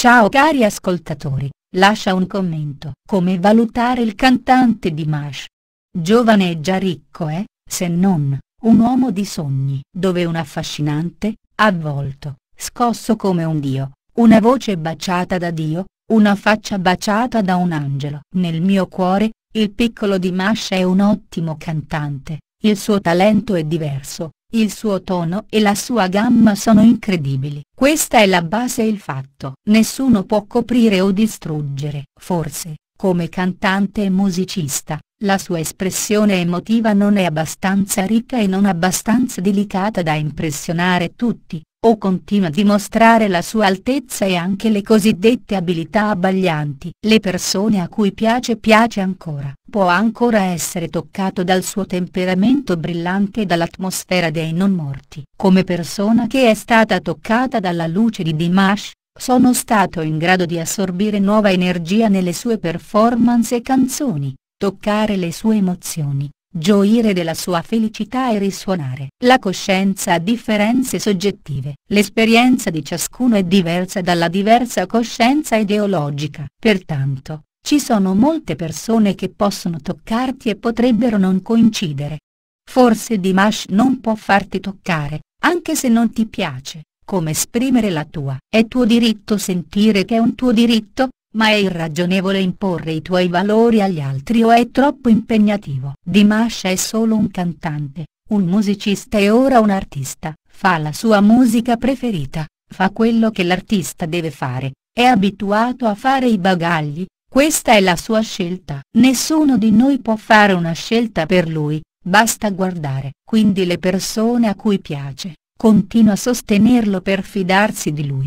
Ciao cari ascoltatori, lascia un commento. Come valutare il cantante Dimash? Giovane e già ricco è, eh, se non, un uomo di sogni. Dove un affascinante, avvolto, scosso come un dio, una voce baciata da Dio, una faccia baciata da un angelo. Nel mio cuore, il piccolo Dimash è un ottimo cantante, il suo talento è diverso, il suo tono e la sua gamma sono incredibili. Questa è la base e il fatto. Nessuno può coprire o distruggere. Forse, come cantante e musicista, la sua espressione emotiva non è abbastanza ricca e non abbastanza delicata da impressionare tutti, o continua a dimostrare la sua altezza e anche le cosiddette abilità abbaglianti. Le persone a cui piace piace ancora, può ancora essere toccato dal suo temperamento brillante e dall'atmosfera dei non morti. Come persona che è stata toccata dalla luce di Dimash, sono stato in grado di assorbire nuova energia nelle sue performance e canzoni, toccare le sue emozioni, gioire della sua felicità e risuonare. La coscienza ha differenze soggettive. L'esperienza di ciascuno è diversa dalla diversa coscienza ideologica. Pertanto, ci sono molte persone che possono toccarti e potrebbero non coincidere. Forse Dimash non può farti toccare, anche se non ti piace, come esprimere la tua. È tuo diritto sentire che è un tuo diritto, ma è irragionevole imporre i tuoi valori agli altri o è troppo impegnativo. Dimash è solo un cantante, un musicista e ora un artista, fa la sua musica preferita, fa quello che l'artista deve fare, è abituato a fare i bagagli, questa è la sua scelta. Nessuno di noi può fare una scelta per lui, basta guardare. Quindi le persone a cui piace, continua a sostenerlo per fidarsi di lui,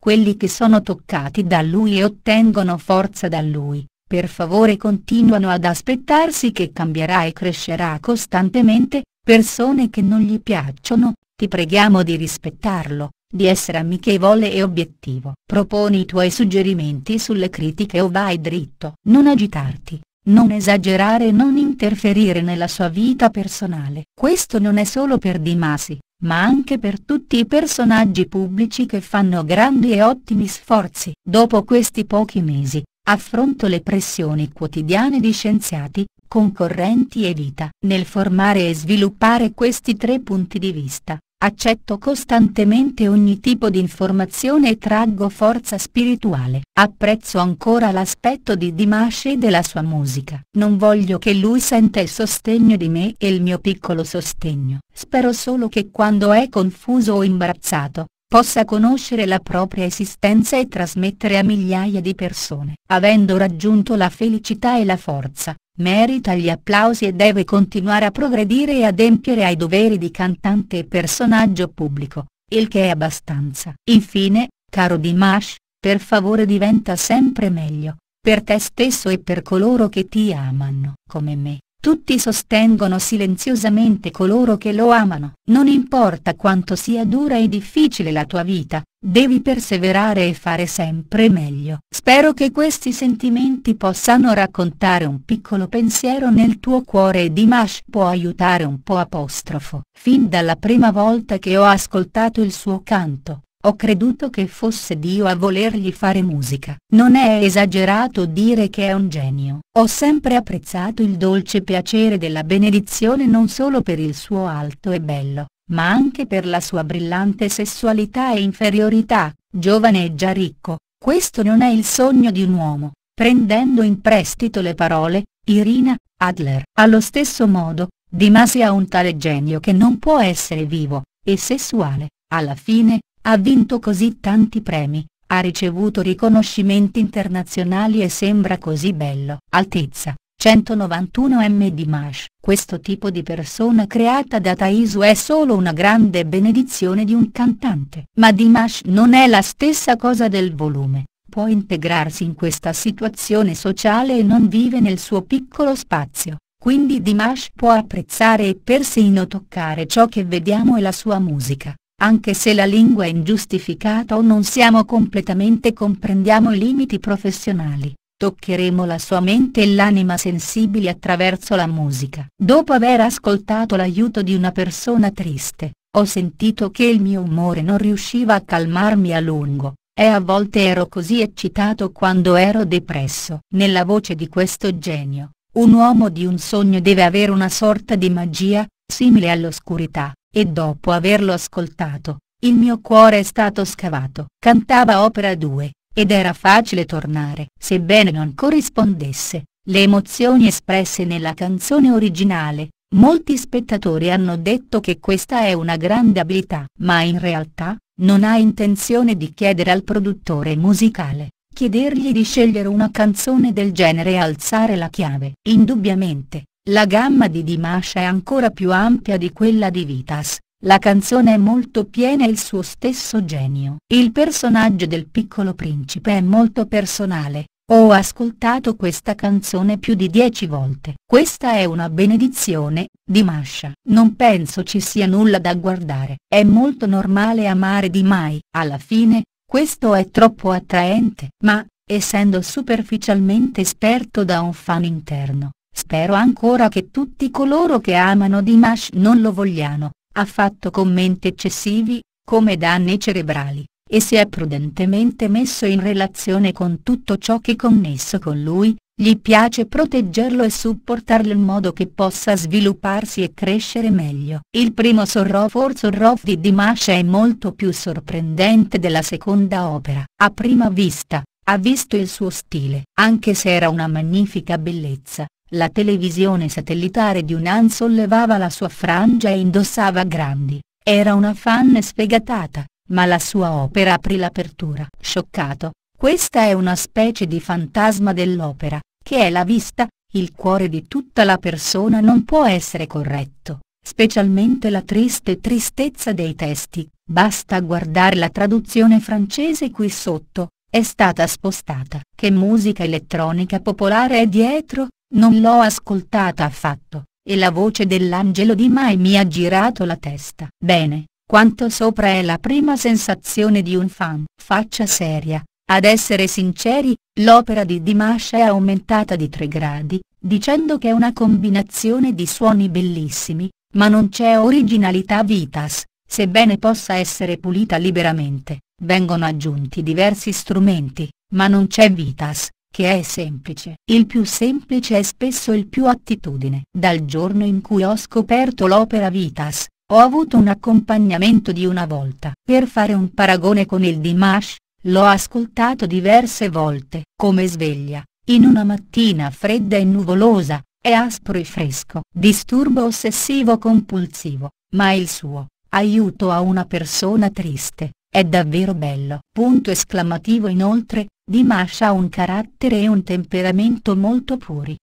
quelli che sono toccati da lui e ottengono forza da lui, per favore continuano ad aspettarsi che cambierà e crescerà costantemente, persone che non gli piacciono, ti preghiamo di rispettarlo, di essere amichevole e obiettivo. Proponi i tuoi suggerimenti sulle critiche o vai dritto. Non agitarti, non esagerare e non interferire nella sua vita personale. Questo non è solo per Dimasi, ma anche per tutti i personaggi pubblici che fanno grandi e ottimi sforzi. Dopo questi pochi mesi, affronto le pressioni quotidiane di scienziati, concorrenti e vita. Nel formare e sviluppare questi tre punti di vista, Accetto costantemente ogni tipo di informazione e traggo forza spirituale. Apprezzo ancora l'aspetto di Dimash e della sua musica. Non voglio che lui senta il sostegno di me e il mio piccolo sostegno. Spero solo che quando è confuso o imbarazzato, possa conoscere la propria esistenza e trasmettere a migliaia di persone. Avendo raggiunto la felicità e la forza, merita gli applausi e deve continuare a progredire e adempiere ai doveri di cantante e personaggio pubblico, il che è abbastanza. Infine, caro Dimash, per favore diventa sempre meglio, per te stesso e per coloro che ti amano. Come me, tutti sostengono silenziosamente coloro che lo amano. Non importa quanto sia dura e difficile la tua vita, devi perseverare e fare sempre meglio. Spero che questi sentimenti possano raccontare un piccolo pensiero nel tuo cuore e Dimash può aiutare un po'. Apostrofo. Fin dalla prima volta che ho ascoltato il suo canto, ho creduto che fosse Dio a volergli fare musica. Non è esagerato dire che è un genio. Ho sempre apprezzato il dolce piacere della benedizione non solo per il suo alto e bello, ma anche per la sua brillante sessualità e inferiorità, giovane e già ricco. Questo non è il sogno di un uomo. Prendendo in prestito le parole, Irina, Adler. Allo stesso modo, Dimasi ha un tale genio che non può essere vivo, e sessuale, alla fine, ha vinto così tanti premi, ha ricevuto riconoscimenti internazionali e sembra così bello. Altezza, 191 m di Mash. Questo tipo di persona creata da Taisu è solo una grande benedizione di un cantante. Ma Dimash non è la stessa cosa del volume, può integrarsi in questa situazione sociale e non vive nel suo piccolo spazio, quindi Dimash può apprezzare e persino toccare ciò che vediamo e la sua musica. Anche se la lingua è ingiustificata o non siamo completamente comprendiamo i limiti professionali, toccheremo la sua mente e l'anima sensibili attraverso la musica. Dopo aver ascoltato l'aiuto di una persona triste, ho sentito che il mio umore non riusciva a calmarmi a lungo, e a volte ero così eccitato quando ero depresso. Nella voce di questo genio, un uomo di un sogno deve avere una sorta di magia, simile all'oscurità, e dopo averlo ascoltato, il mio cuore è stato scavato. Cantava opera 2, ed era facile tornare. Sebbene non corrispondesse, le emozioni espresse nella canzone originale, molti spettatori hanno detto che questa è una grande abilità. Ma in realtà, non ha intenzione di chiedere al produttore musicale, chiedergli di scegliere una canzone del genere e alzare la chiave. Indubbiamente, la gamma di Dimash è ancora più ampia di quella di Vitas, la canzone è molto piena e il suo stesso genio. Il personaggio del piccolo principe è molto personale, ho ascoltato questa canzone più di dieci volte. Questa è una benedizione, Dimash. Non penso ci sia nulla da guardare. È molto normale amare Dimai. Alla fine, questo è troppo attraente. Ma, essendo superficialmente esperto da un fan interno, Spero ancora che tutti coloro che amano Dimash non lo vogliano, ha fatto commenti eccessivi, come danni cerebrali, e si è prudentemente messo in relazione con tutto ciò che connesso con lui, gli piace proteggerlo e supportarlo in modo che possa svilupparsi e crescere meglio. Il primo Sorrow for Sorrow di Dimash è molto più sorprendente della seconda opera. A prima vista, ha visto il suo stile. Anche se era una magnifica bellezza, la televisione satellitare di Unan sollevava la sua frangia e indossava grandi, era una fan sfegatata, ma la sua opera aprì l'apertura. Scioccato, questa è una specie di fantasma dell'opera, che è la vista, il cuore di tutta la persona non può essere corretto, specialmente la triste tristezza dei testi, basta guardare la traduzione francese qui sotto, è stata spostata. Che musica elettronica popolare è dietro? Non l'ho ascoltata affatto, e la voce dell'angelo di Mai mi ha girato la testa. Bene, quanto sopra è la prima sensazione di un fan. Faccia seria, ad essere sinceri, l'opera di Dimash è aumentata di 3 gradi, dicendo che è una combinazione di suoni bellissimi, ma non c'è originalità vitas, sebbene possa essere pulita liberamente, vengono aggiunti diversi strumenti, ma non c'è vitas, che è semplice. Il più semplice è spesso il più attitudine. Dal giorno in cui ho scoperto l'opera Vitas, ho avuto un accompagnamento di una volta. Per fare un paragone con il Dimash, l'ho ascoltato diverse volte. Come sveglia, in una mattina fredda e nuvolosa, è aspro e fresco. Disturbo ossessivo compulsivo, ma il suo, aiuto a una persona triste, è davvero bello. Punto esclamativo inoltre, Dimash ha un carattere e un temperamento molto puri.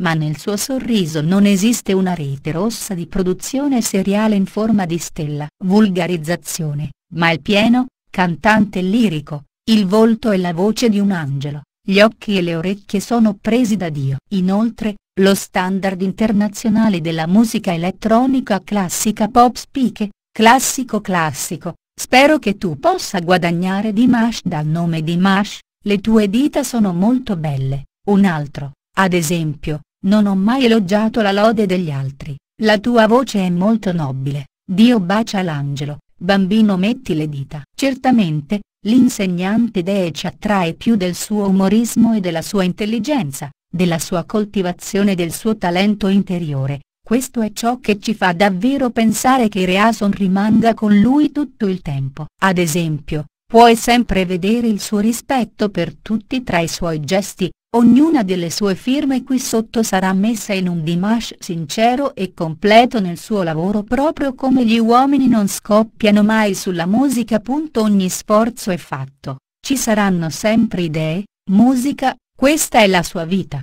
Ma nel suo sorriso non esiste una rete rossa di produzione seriale in forma di stella. Vulgarizzazione, ma è pieno, cantante lirico, il volto e la voce di un angelo, gli occhi e le orecchie sono presi da Dio. Inoltre, lo standard internazionale della musica elettronica classica pop speak, classico classico, Spero che tu possa guadagnare Dimash dal nome Dimash, le tue dita sono molto belle, un altro, ad esempio, non ho mai elogiato la lode degli altri, la tua voce è molto nobile, Dio bacia l'angelo, bambino metti le dita. Certamente, l'insegnante Dee ci attrae più del suo umorismo e della sua intelligenza, della sua coltivazione e del suo talento interiore, questo è ciò che ci fa davvero pensare che Reason rimanga con lui tutto il tempo. Ad esempio, puoi sempre vedere il suo rispetto per tutti tra i suoi gesti, ognuna delle sue firme qui sotto sarà messa in un Dimash sincero e completo nel suo lavoro proprio come gli uomini non scoppiano mai sulla musica. Ogni sforzo è fatto, ci saranno sempre idee, musica, questa è la sua vita.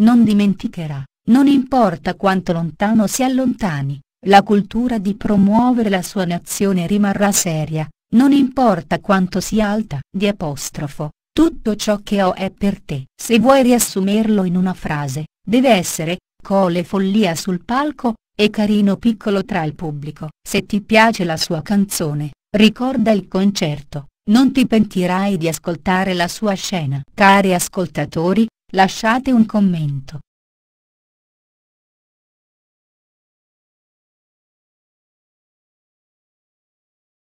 Non dimenticherà non importa quanto lontano si allontani, la cultura di promuovere la sua nazione rimarrà seria, non importa quanto sia alta. Di apostrofo, tutto ciò che ho è per te. Se vuoi riassumerlo in una frase, deve essere, cole follia sul palco, e carino piccolo tra il pubblico. Se ti piace la sua canzone, ricorda il concerto, non ti pentirai di ascoltare la sua scena. Cari ascoltatori, lasciate un commento.